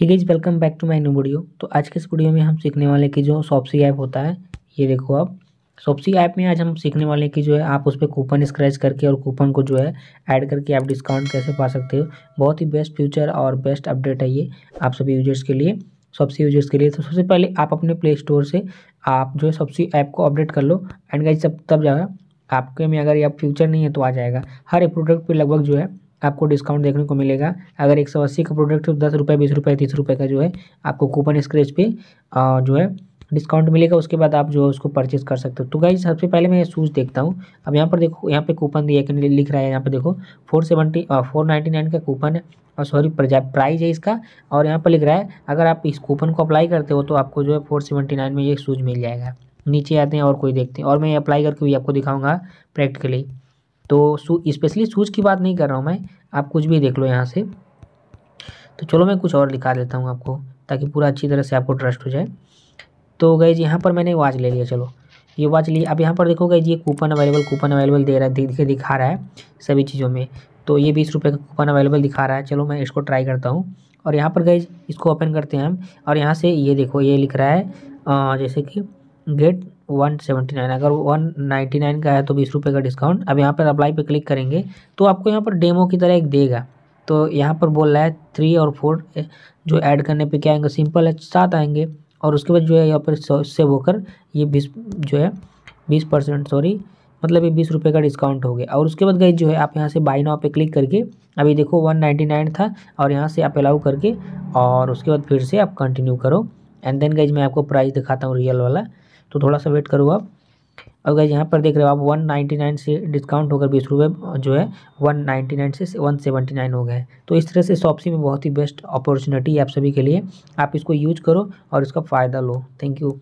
he guys welcome back to my new video तो आज के इस वीडियो में हम सीखने वाले कि जो सॉप्सी ऐप होता है ये देखो आप सॉप्सी ऐप में आज हम सीखने वाले कि जो है आप उस पर कूपन स्क्रैच करके और कूपन को जो है ऐड करके आप डिस्काउंट कैसे पा सकते हो बहुत ही बेस्ट फ्यूचर और बेस्ट अपडेट है ये आप सभी यूजर्स के लिए सॉप्सी यूजर्स के लिए तो सबसे पहले आप अपने प्ले स्टोर से आप जो है सॉप्सी ऐप को अपडेट कर लो एंड गाइज तब तब जाएगा आपके में अगर ये फ्यूचर नहीं है तो आ जाएगा हर एक प्रोडक्ट पर लगभग जो है आपको डिस्काउंट देखने को मिलेगा अगर एक सौ अस्सी का प्रोडक्ट तो दस रुपये बीस रुपये तीस रुपये का जो है आपको कूपन स्क्रेच पे जो है डिस्काउंट मिलेगा उसके बाद आप जो है उसको परचेज कर सकते हो तो गाइज सबसे पहले मैं शूज़ देखता हूँ अब यहाँ पर देखो यहाँ पे कूपन दिया कि लिख रहा है यहाँ पे देखो four seventy four ninety nine का कूपन है और सॉरी प्राइज है इसका और यहाँ पर लिख रहा है अगर आप इस कूपन को अप्लाई करते हो तो आपको जो है फोर सेवेंटी नाइन में ये शूज़ मिल जाएगा नीचे आते हैं और कोई देखते हैं और मैं अप्लाई करके भी आपको दिखाऊँगा प्रैक्टिकली तो शू स्पेशली शूज़ की बात नहीं कर रहा हूँ मैं आप कुछ भी देख लो यहाँ से तो चलो मैं कुछ और लिखा देता हूँ आपको ताकि पूरा अच्छी तरह से आपको ट्रस्ट हो जाए तो गई यहाँ पर मैंने वॉच ले लिया चलो ये वॉच ली अब यहाँ पर देखो गई जी कूपन अवेलेबल कूपन अवेलेबल दे रहा है दिखे दिखा रहा है सभी चीज़ों में तो ये बीस रुपये का कूपन अवेलेबल दिखा रहा है चलो मैं इसको ट्राई करता हूँ और यहाँ पर गई इसको ओपन करते हैं हम और यहाँ से ये देखो ये लिख रहा है जैसे कि गेट वन सेवेंटी नाइन अगर वन नाइन्टी नाइन का है तो बीस रुपये का डिस्काउंट अब यहाँ पर अप्लाई पे क्लिक करेंगे तो आपको यहाँ पर डेमो की तरह एक देगा तो यहाँ पर बोल रहा है थ्री और फोर जो ऐड करने पे क्या आएंगे सिंपल है सात आएंगे और उसके बाद जो है यहाँ पर सेव होकर ये बीस जो है बीस परसेंट सॉरी मतलब ये बीस रुपये का डिस्काउंट हो गया और उसके बाद गई जो है आप यहाँ से बाई नाव पे क्लिक करके अभी देखो वन नाइन्टी नाइन था और यहाँ से आप अलाउ करके और उसके बाद फिर से आप कंटिन्यू करो एंड देन गई मैं आपको प्राइस दिखाता हूँ रियल वाला तो थोड़ा सा वेट करो आप अगर यहाँ पर देख रहे हो आप वन नाइन्टी नाइन से डिस्काउंट होकर बीस रुपये जो है वन नाइन्टी नाइन से वन सेवेंटी नाइन हो गए तो इस तरह से शॉपसी में बहुत ही बेस्ट अपॉर्चुनिटी है आप सभी के लिए आप इसको यूज करो और इसका फ़ायदा लो थैंक यू